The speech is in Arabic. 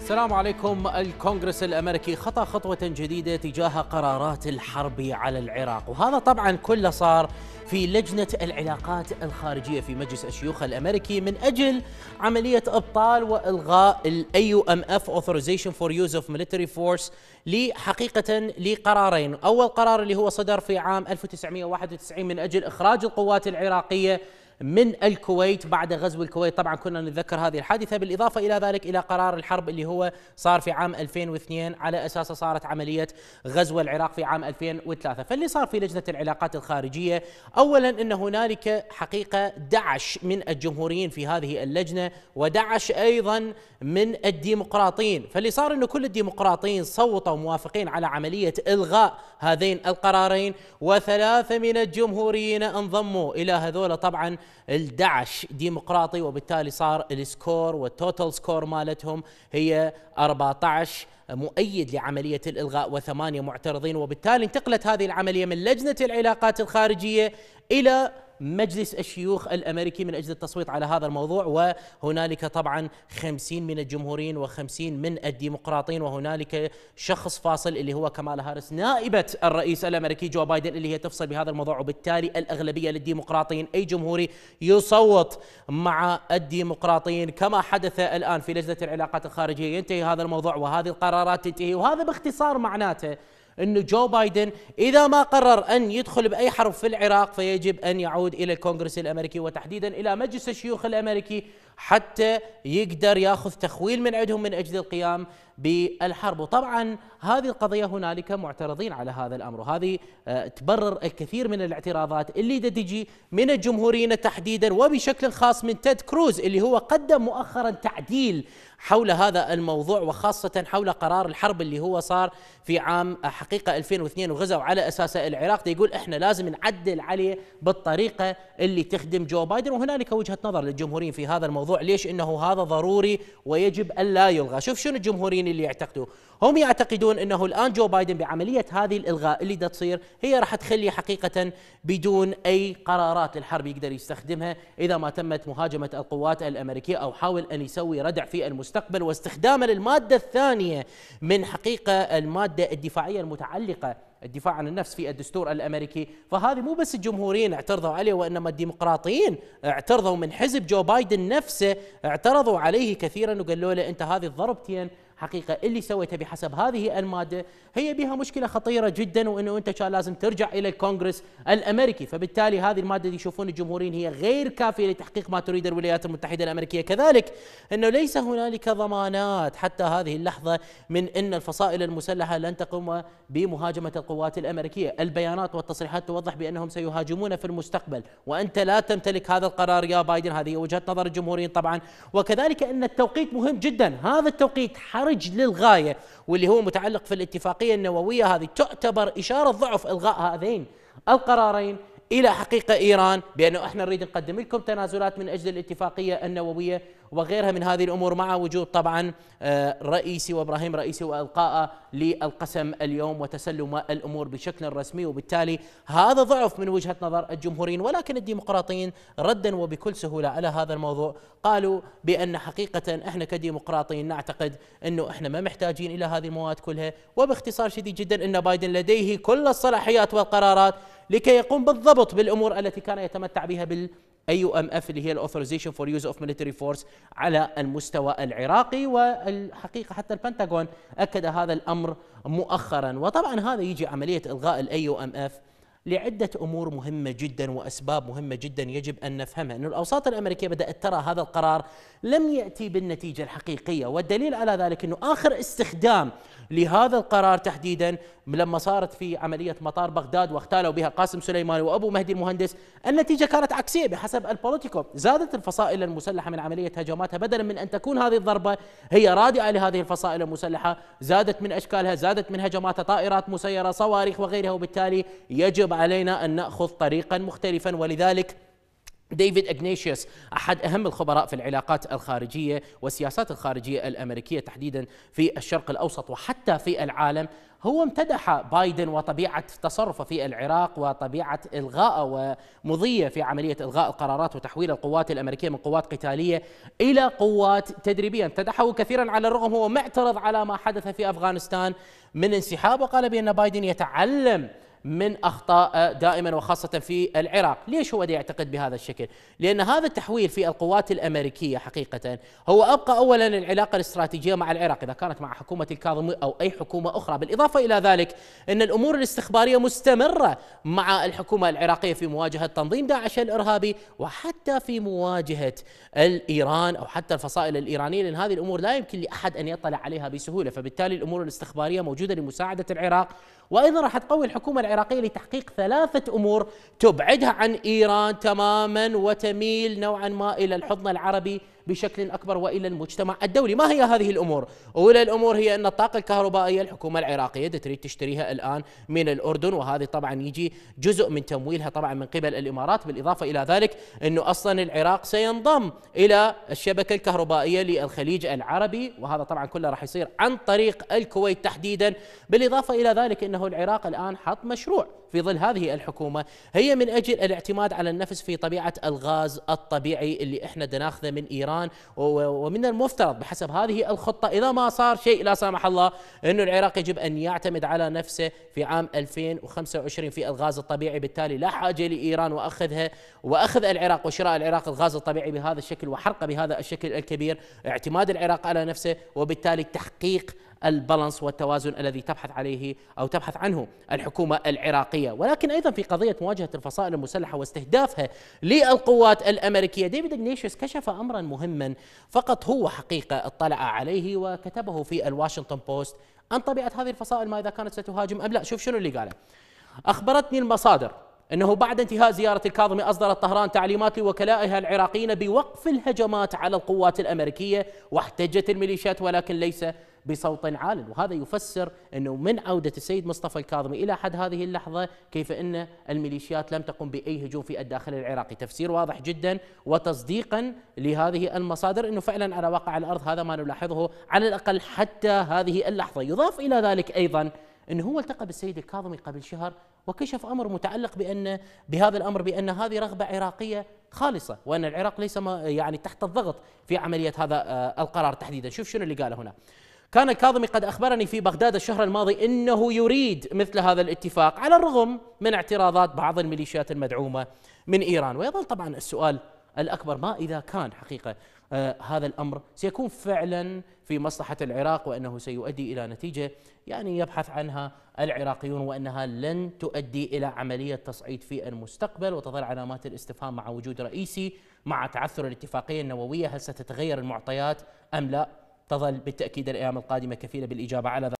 السلام عليكم الكونغرس الامريكي خطا خطوه جديده تجاه قرارات الحرب على العراق وهذا طبعا كله صار في لجنه العلاقات الخارجيه في مجلس الشيوخ الامريكي من اجل عمليه ابطال والغاء الاي ام اف اوثرايزيشن فور يوز اوف ميليتري فورس لحقيقه لقرارين اول قرار اللي هو صدر في عام 1991 من اجل اخراج القوات العراقيه من الكويت بعد غزو الكويت طبعا كنا نتذكر هذه الحادثة بالإضافة إلى ذلك إلى قرار الحرب اللي هو صار في عام 2002 على أساسه صارت عملية غزو العراق في عام 2003 فاللي صار في لجنة العلاقات الخارجية أولا أن هنالك حقيقة دعش من الجمهوريين في هذه اللجنة ودعش أيضا من الديمقراطيين فاللي صار أنه كل الديمقراطيين صوتوا موافقين على عملية إلغاء هذين القرارين وثلاثة من الجمهوريين انضموا إلى هذول طبعا 11 ديمقراطي وبالتالي صار السكور والتوتال سكور مالتهم هي 14 مؤيد لعملية الإلغاء وثمانية معترضين وبالتالي انتقلت هذه العملية من لجنة العلاقات الخارجية إلى مجلس الشيوخ الامريكي من اجل التصويت على هذا الموضوع وهنالك طبعا 50 من الجمهوريين و50 من الديمقراطيين وهنالك شخص فاصل اللي هو كمال هارس نائبه الرئيس الامريكي جو بايدن اللي هي تفصل بهذا الموضوع وبالتالي الاغلبيه للديمقراطيين اي جمهوري يصوت مع الديمقراطيين كما حدث الان في لجنه العلاقات الخارجيه ينتهي هذا الموضوع وهذه القرارات تنتهي وهذا باختصار معناته أن جو بايدن اذا ما قرر ان يدخل باي حرب في العراق فيجب ان يعود الى الكونغرس الامريكي وتحديدا الى مجلس الشيوخ الامريكي حتى يقدر ياخذ تخويل من عندهم من اجل القيام بالحرب، وطبعا هذه القضيه هنالك معترضين على هذا الامر، وهذه آه، تبرر الكثير من الاعتراضات اللي تجي من الجمهوريين تحديدا وبشكل خاص من تيد كروز اللي هو قدم مؤخرا تعديل حول هذا الموضوع وخاصه حول قرار الحرب اللي هو صار في عام آه، حقيقه 2002 وغزوا على اساسه العراق، يقول احنا لازم نعدل عليه بالطريقه اللي تخدم جو بايدن، وهنالك وجهه نظر للجمهوريين في هذا الموضوع الموضوع ليش انه هذا ضروري ويجب ان لا يلغى شوف شنو الجمهوريين اللي يعتقدوا هم يعتقدون انه الان جو بايدن بعمليه هذه الالغاء اللي دا تصير هي راح تخلي حقيقه بدون اي قرارات للحرب يقدر يستخدمها اذا ما تمت مهاجمه القوات الامريكيه او حاول ان يسوي ردع في المستقبل واستخدامه للماده الثانيه من حقيقه الماده الدفاعيه المتعلقه الدفاع عن النفس في الدستور الامريكي فهذه مو بس الجمهوريين اعترضوا عليه وانما الديمقراطيين اعترضوا من حزب جو بايدن نفسه اعترضوا عليه كثيرا وقالوا له انت هذه الضربتين حقيقه اللي سويته بحسب هذه الماده هي بها مشكله خطيره جدا وانه انت كان لازم ترجع الى الكونغرس الامريكي فبالتالي هذه الماده اللي يشوفون الجمهوريين هي غير كافيه لتحقيق ما تريد الولايات المتحده الامريكيه كذلك انه ليس هنالك ضمانات حتى هذه اللحظه من ان الفصائل المسلحه لن تقوم بمهاجمه القوات الامريكيه البيانات والتصريحات توضح بانهم سيهاجمون في المستقبل وانت لا تمتلك هذا القرار يا بايدن هذه وجهه نظر الجمهوريين طبعا وكذلك ان التوقيت مهم جدا هذا التوقيت حرج خارج للغايه واللي هو متعلق في الاتفاقيه النوويه هذه تعتبر اشاره ضعف الغاء هذين القرارين الى حقيقه ايران بانه احنا نريد نقدم لكم تنازلات من اجل الاتفاقيه النوويه وغيرها من هذه الامور مع وجود طبعا آه، رئيسي وابراهيم رئيسي والقاء للقسم اليوم وتسلم الامور بشكل رسمي وبالتالي هذا ضعف من وجهه نظر الجمهوريين ولكن الديمقراطيين ردا وبكل سهوله على هذا الموضوع قالوا بان حقيقه احنا كديمقراطيين نعتقد انه احنا ما محتاجين الى هذه المواد كلها وباختصار شديد جدا ان بايدن لديه كل الصلاحيات والقرارات لكي يقوم بالضبط بالامور التي كان يتمتع بها بال اي ام اف اللي هي الاوثرايزيشن فور يوز اوف ميليتري فورس على المستوى العراقي والحقيقه حتى البنتاغون اكد هذا الامر مؤخرا وطبعا هذا يجي عمليه الغاء الاي ام اف لعدة أمور مهمة جدا وأسباب مهمة جدا يجب أن نفهمها أن الأوساط الأمريكية بدأت ترى هذا القرار لم يأتي بالنتيجة الحقيقية والدليل على ذلك أنه آخر استخدام لهذا القرار تحديدا لما صارت في عملية مطار بغداد واغتالوا بها قاسم سليماني وأبو مهدي المهندس النتيجة كانت عكسية بحسب البوليتيكو زادت الفصائل المسلحة من عملية هجماتها بدلا من أن تكون هذه الضربة هي رادعة لهذه الفصائل المسلحة زادت من أشكالها زادت من هجماتها طائرات مسيرة صواريخ وغيرها وبالتالي يجب علينا أن نأخذ طريقا مختلفا ولذلك ديفيد اغنيشيوس احد اهم الخبراء في العلاقات الخارجيه والسياسات الخارجيه الامريكيه تحديدا في الشرق الاوسط وحتى في العالم هو امتدح بايدن وطبيعه تصرفه في العراق وطبيعه الغاء ومضيه في عمليه الغاء القرارات وتحويل القوات الامريكيه من قوات قتاليه الى قوات تدريبيه، امتدحه كثيرا على الرغم هو معترض على ما حدث في افغانستان من انسحاب وقال بان بايدن يتعلم من أخطاء دائما وخاصة في العراق ليش هو يعتقد بهذا الشكل؟ لأن هذا التحويل في القوات الأمريكية حقيقة هو أبقى أولا العلاقة الاستراتيجية مع العراق إذا كانت مع حكومة الكاظمي أو أي حكومة أخرى بالإضافة إلى ذلك أن الأمور الاستخبارية مستمرة مع الحكومة العراقية في مواجهة تنظيم داعش الإرهابي وحتى في مواجهة الإيران أو حتى الفصائل الإيرانية لأن هذه الأمور لا يمكن لأحد أن يطلع عليها بسهولة فبالتالي الأمور الاستخبارية موجودة لمساعدة العراق وايضا راح تقوي الحكومه العراقيه لتحقيق ثلاثه امور تبعدها عن ايران تماما وتميل نوعا ما الى الحضن العربي بشكل أكبر وإلى المجتمع الدولي ما هي هذه الأمور؟ أولى الأمور هي أن الطاقة الكهربائية الحكومة العراقية تريد تشتريها الآن من الأردن وهذه طبعا يجي جزء من تمويلها طبعا من قبل الإمارات بالإضافة إلى ذلك أنه أصلا العراق سينضم إلى الشبكة الكهربائية للخليج العربي وهذا طبعا كله راح يصير عن طريق الكويت تحديدا بالإضافة إلى ذلك أنه العراق الآن حط مشروع في ظل هذه الحكومة هي من أجل الاعتماد على النفس في طبيعة الغاز الطبيعي اللي احنا ناخذه من إيران ومن المفترض بحسب هذه الخطة إذا ما صار شيء لا سامح الله أنه العراق يجب أن يعتمد على نفسه في عام 2025 في الغاز الطبيعي بالتالي لا حاجة لإيران وأخذها وأخذ العراق وشراء العراق الغاز الطبيعي بهذا الشكل وحرقه بهذا الشكل الكبير اعتماد العراق على نفسه وبالتالي تحقيق البالانس والتوازن الذي تبحث عليه أو تبحث عنه الحكومة العراقية ولكن أيضا في قضية مواجهة الفصائل المسلحة واستهدافها للقوات الأمريكية ديفيد إغنيشيوس كشف أمرا مهما فقط هو حقيقة اطلع عليه وكتبه في الواشنطن بوست عن طبيعة هذه الفصائل ما إذا كانت ستهاجم أم لا شوف شنو اللي قاله أخبرتني المصادر أنه بعد انتهاء زيارة الكاظمي أصدرت طهران تعليمات لوكلائها العراقيين بوقف الهجمات على القوات الأمريكية واحتجت الميليشيات ولكن ليس بصوت عال وهذا يفسر أنه من عودة السيد مصطفى الكاظمي إلى حد هذه اللحظة كيف أن الميليشيات لم تقم بأي هجوم في الداخل العراقي تفسير واضح جدا وتصديقا لهذه المصادر أنه فعلا على واقع الأرض هذا ما نلاحظه على الأقل حتى هذه اللحظة يضاف إلى ذلك أيضا أنه هو التقى بالسيد الكاظمي قبل شهر وكشف امر متعلق بان بهذا الامر بان هذه رغبه عراقيه خالصه وان العراق ليس ما يعني تحت الضغط في عمليه هذا آه، القرار تحديدا، شوف شنو اللي قاله هنا. كان الكاظمي قد اخبرني في بغداد الشهر الماضي انه يريد مثل هذا الاتفاق على الرغم من اعتراضات بعض الميليشيات المدعومه من ايران، ويظل طبعا السؤال الأكبر ما إذا كان حقيقة آه، هذا الأمر سيكون فعلا في مصلحة العراق وأنه سيؤدي إلى نتيجة يعني يبحث عنها العراقيون وأنها لن تؤدي إلى عملية تصعيد في المستقبل وتظل علامات الاستفهام مع وجود رئيسي مع تعثر الاتفاقية النووية هل ستتغير المعطيات أم لا تظل بالتأكيد الأيام القادمة كفيلة بالإجابة على ذلك